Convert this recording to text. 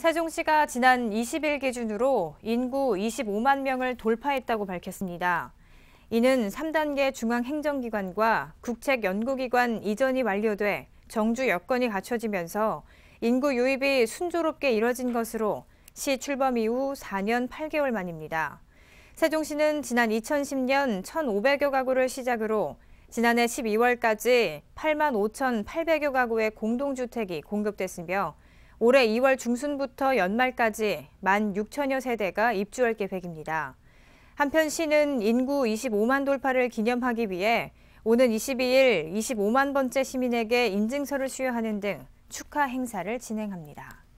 세종시가 지난 20일 기준으로 인구 25만 명을 돌파했다고 밝혔습니다. 이는 3단계 중앙행정기관과 국책연구기관 이전이 완료돼 정주 여건이 갖춰지면서 인구 유입이 순조롭게 이뤄진 것으로 시 출범 이후 4년 8개월 만입니다. 세종시는 지난 2010년 1,500여 가구를 시작으로 지난해 12월까지 8만 5,800여 가구의 공동주택이 공급됐으며 올해 2월 중순부터 연말까지 1만 6천여 세대가 입주할 계획입니다. 한편 시는 인구 25만 돌파를 기념하기 위해 오는 22일 25만 번째 시민에게 인증서를 수여하는 등 축하 행사를 진행합니다.